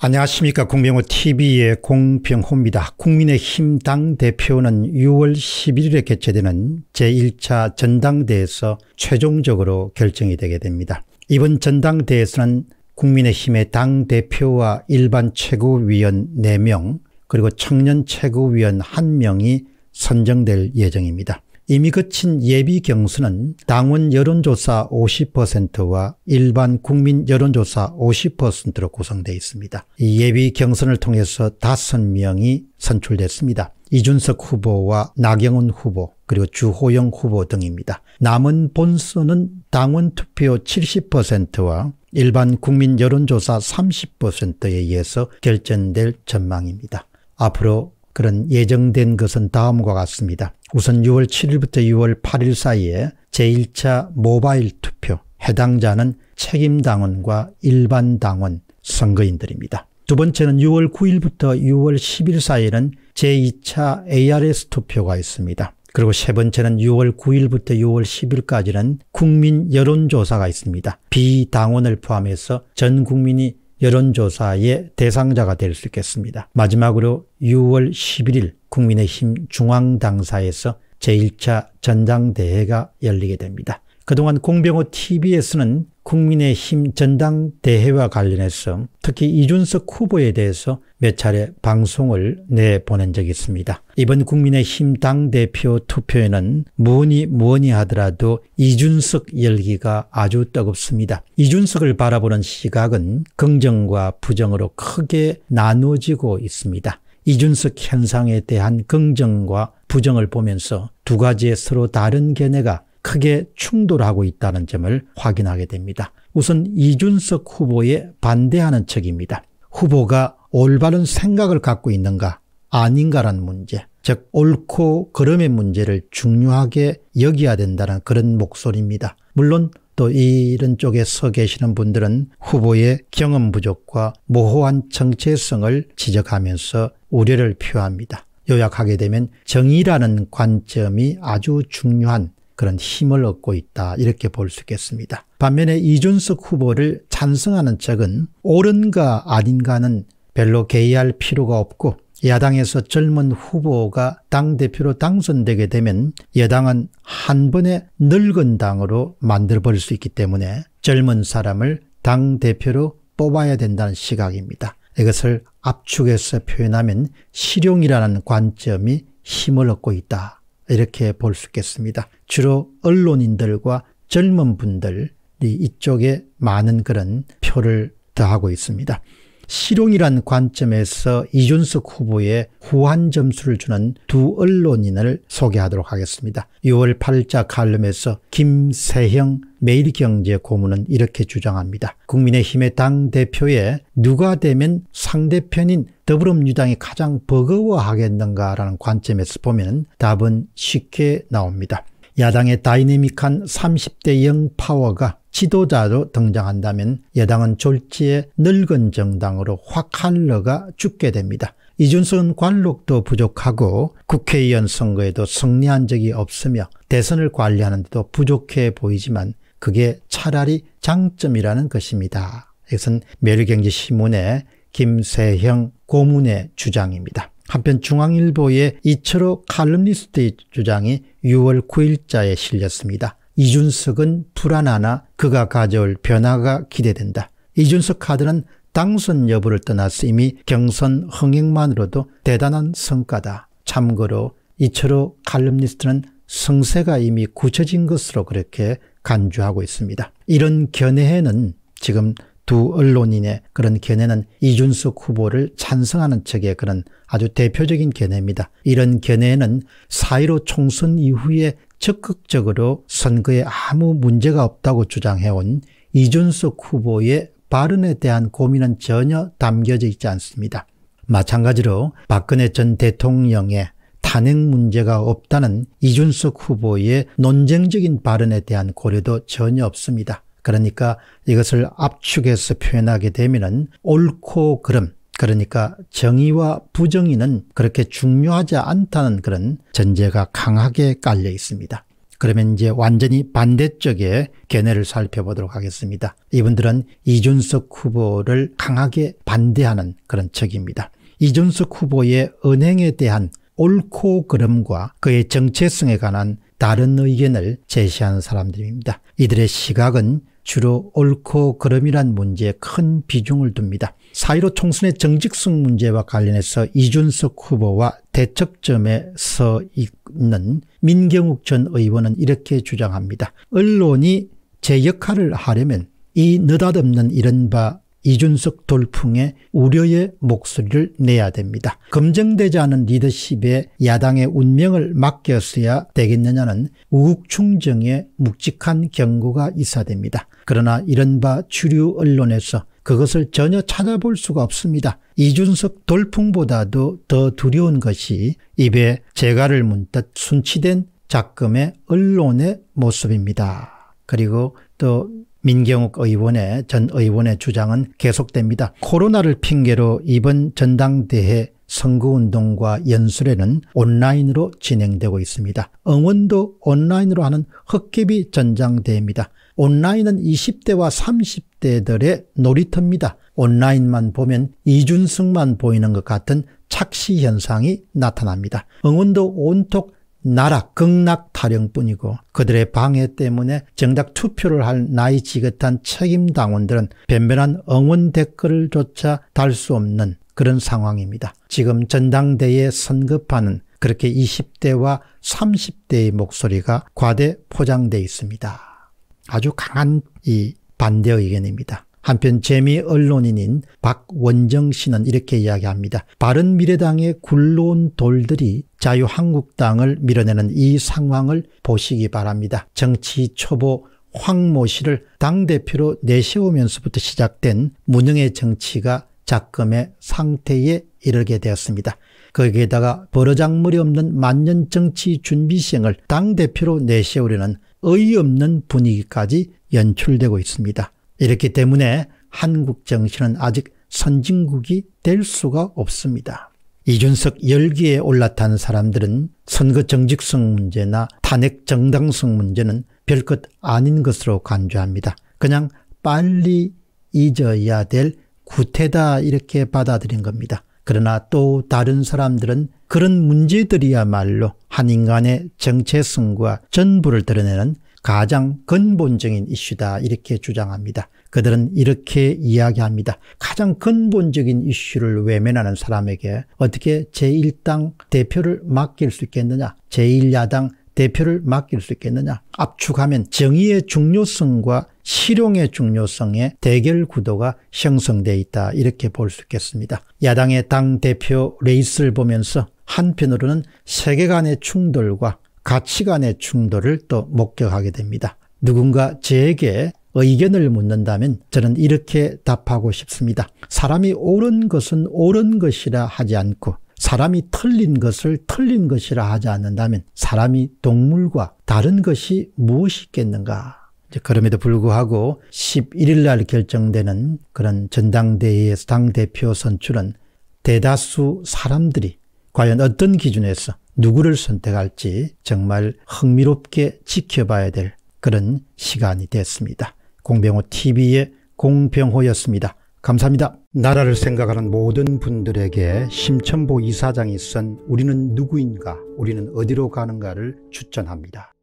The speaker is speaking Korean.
안녕하십니까 공병호TV의 공병호입니다. 국민의힘 당대표는 6월 11일에 개최되는 제1차 전당대에서 회 최종적으로 결정이 되게 됩니다. 이번 전당대에서는 회 국민의힘의 당대표와 일반 최고위원 4명 그리고 청년 최고위원 1명이 선정될 예정입니다. 이미 거친 예비 경수는 당원 여론조사 50%와 일반 국민 여론조사 50%로 구성되어 있습니다. 이 예비 경선을 통해서 5명이 선출됐습니다. 이준석 후보와 나경원 후보 그리고 주호영 후보 등입니다. 남은 본선은 당원 투표 70%와 일반 국민 여론조사 30%에 의해서 결정될 전망입니다. 앞으로 그런 예정된 것은 다음과 같습니다. 우선 6월 7일부터 6월 8일 사이에 제1차 모바일 투표 해당자는 책임당원과 일반당원 선거인들입니다. 두 번째는 6월 9일부터 6월 10일 사이에는 제2차 ARS 투표가 있습니다. 그리고 세 번째는 6월 9일부터 6월 10일까지는 국민 여론조사가 있습니다. 비당원을 포함해서 전 국민이 여론조사의 대상자가 될 수 있겠습니다. 마지막으로 6월 11일 국민의힘 중앙당사에서 제1차 전당대회가 열리게 됩니다. 그동안 공병호 TV에서는 국민의힘 전당 대회와 관련해서 특히 이준석 후보에 대해서 몇 차례 방송을 내보낸 적이 있습니다. 이번 국민의힘 당대표 투표에는 무언이 무언이 하더라도 이준석 열기가 아주 뜨겁습니다. 이준석을 바라보는 시각은 긍정과 부정으로 크게 나누어지고 있습니다. 이준석 현상에 대한 긍정과 부정을 보면서 두 가지의 서로 다른 견해가 크게 충돌하고 있다는 점을 확인하게 됩니다. 우선 이준석 후보에 반대하는 측입니다. 후보가 올바른 생각을 갖고 있는가 아닌가란 문제 즉 옳고 그름의 문제를 중요하게 여겨야 된다는 그런 목소리입니다. 물론 또 이런 쪽에 서 계시는 분들은 후보의 경험 부족과 모호한 정체성을 지적하면서 우려를 표합니다. 요약하게 되면 정의라는 관점이 아주 중요한 그런 힘을 얻고 있다 이렇게 볼 수 있겠습니다. 반면에 이준석 후보를 찬성하는 쪽은 옳은가 아닌가는 별로 개의할 필요가 없고 야당에서 젊은 후보가 당대표로 당선되게 되면 여당은 한 번에 늙은 당으로 만들어버릴 수 있기 때문에 젊은 사람을 당대표로 뽑아야 된다는 시각입니다. 이것을 압축해서 표현하면 실용이라는 관점이 힘을 얻고 있다. 이렇게 볼 수 있겠습니다. 주로 언론인들과 젊은 분들이 이쪽에 많은 그런 표를 더하고 있습니다. 실용이란 관점에서 이준석 후보의 후한 점수를 주는 두 언론인을 소개하도록 하겠습니다. 6월 8자 칼럼에서 김세형 매일경제 고문은 이렇게 주장합니다. 국민의힘의 당대표에 누가 되면 상대편인 더불어민주당이 가장 버거워하겠는가라는 관점에서 보면 답은 쉽게 나옵니다. 야당의 다이내믹한 30대 0 파워가 지도자로 등장한다면 여당은 졸지에 늙은 정당으로 확 할러가 죽게 됩니다. 이준석은 관록도 부족하고 국회의원 선거에도 승리한 적이 없으며 대선을 관리하는 데도 부족해 보이지만 그게 차라리 장점이라는 것입니다. 이것은 매일경제신문의 김세형 고문의 주장입니다. 한편 중앙일보의 이철호 칼럼니스트의 주장이 6월 9일자에 실렸습니다. 이준석은 불안하나 그가 가져올 변화가 기대된다. 이준석 카드는 당선 여부를 떠나서 이미 경선 흥행만으로도 대단한 성과다. 참고로 이철호 칼럼니스트는 성세가 이미 굳혀진 것으로 그렇게 간주하고 있습니다. 이런 견해에는 지금 두 언론인의 그런 견해는 이준석 후보를 찬성하는 측의 그런 아주 대표적인 견해입니다. 이런 견해는 4 1 5 총선 이후에 적극적으로 선거에 아무 문제가 없다고 주장해온 이준석 후보의 발언에 대한 고민은 전혀 담겨져 있지 않습니다. 마찬가지로 박근혜 전 대통령의 탄핵 문제가 없다는 이준석 후보의 논쟁적인 발언에 대한 고려도 전혀 없습니다. 그러니까 이것을 압축해서 표현하게 되면 옳고 그름, 그러니까 정의와 부정의는 그렇게 중요하지 않다는 그런 전제가 강하게 깔려 있습니다. 그러면 이제 완전히 반대쪽의 견해를 살펴보도록 하겠습니다. 이분들은 이준석 후보를 강하게 반대하는 그런 척입니다 이준석 후보의 은행에 대한 옳고 그름과 그의 정체성에 관한 다른 의견을 제시하는 사람들입니다. 이들의 시각은 주로 옳고 그름이란 문제에 큰 비중을 둡니다. 4.15 총선의 정직성 문제와 관련해서 이준석 후보와 대척점에 서 있는 민경욱 전 의원은 이렇게 주장합니다. 언론이 제 역할을 하려면 이 느닷없는 이른바 이준석 돌풍의 우려의 목소리를 내야 됩니다. 검증되지 않은 리더십에 야당의 운명을 맡겼어야 되겠느냐는 우국충정의 묵직한 경고가 있어 됩니다. 그러나 이른바 주류 언론에서 그것을 전혀 찾아볼 수가 없습니다. 이준석 돌풍보다도 더 두려운 것이 입에 재갈을 문듯 순치된 작금의 언론의 모습입니다. 그리고 또 민경욱 의원의 전 의원의 주장은 계속됩니다. 코로나를 핑계로 이번 전당대회 선거운동과 연수례는 온라인으로 진행되고 있습니다. 응원도 온라인으로 하는 흑개비 전장대회입니다. 온라인은 20대와 30대들의 놀이터입니다. 온라인만 보면 이준승만 보이는 것 같은 착시 현상이 나타납니다. 응원도 온통 나락 극락타령뿐이고 그들의 방해 때문에 정작 투표를 할 나이 지긋한 책임당원들은 변변한 응원 댓글을 조차 달 수 없는 그런 상황입니다. 지금 전당대에 선급하는 그렇게 20대와 30대의 목소리가 과대 포장돼 있습니다. 아주 강한 이 반대 의견입니다. 한편 재미 언론인인 박원정 씨는 이렇게 이야기합니다. 바른미래당의 굴러온 돌들이 자유한국당을 밀어내는 이 상황을 보시기 바랍니다. 정치 초보 황모 씨를 당대표로 내세우면서부터 시작된 무능의 정치가 작금의 상태에 이르게 되었습니다. 거기에다가 버르장머리 없는 만년 정치 준비생을 당대표로 내세우려는 의의 없는 분위기까지 연출되고 있습니다. 이렇기 때문에 한국 정신은 아직 선진국이 될 수가 없습니다. 이준석 열기에 올라탄 사람들은 선거 정직성 문제나 탄핵 정당성 문제는 별것 아닌 것으로 간주합니다. 그냥 빨리 잊어야 될 구태다 이렇게 받아들인 겁니다. 그러나 또 다른 사람들은 그런 문제들이야말로 한 인간의 정체성과 전부를 드러내는 가장 근본적인 이슈다 이렇게 주장합니다. 그들은 이렇게 이야기합니다. 가장 근본적인 이슈를 외면하는 사람에게 어떻게 제1당 대표를 맡길 수 있겠느냐 제1야당 대표를 맡길 수 있겠느냐 압축하면 정의의 중요성과 실용의 중요성의 대결 구도가 형성돼 있다 이렇게 볼 수 있겠습니다. 야당의 당대표 레이스를 보면서 한편으로는 세계간의 충돌과 가치관의 충돌을 또 목격하게 됩니다. 누군가 제게 의견을 묻는다면 저는 이렇게 답하고 싶습니다. 사람이 옳은 것은 옳은 것이라 하지 않고 사람이 틀린 것을 틀린 것이라 하지 않는다면 사람이 동물과 다른 것이 무엇이 있겠는가 그럼에도 불구하고 11일 날 결정되는 그런 전당대회에서 당대표 선출은 대다수 사람들이 과연 어떤 기준에서 누구를 선택할지 정말 흥미롭게 지켜봐야 될 그런 시간이 됐습니다. 공병호 TV의 공병호였습니다. 감사합니다. 나라를 생각하는 모든 분들에게 심천보 이사장이 쓴 우리는 누구인가 우리는 어디로 가는가를 추천합니다.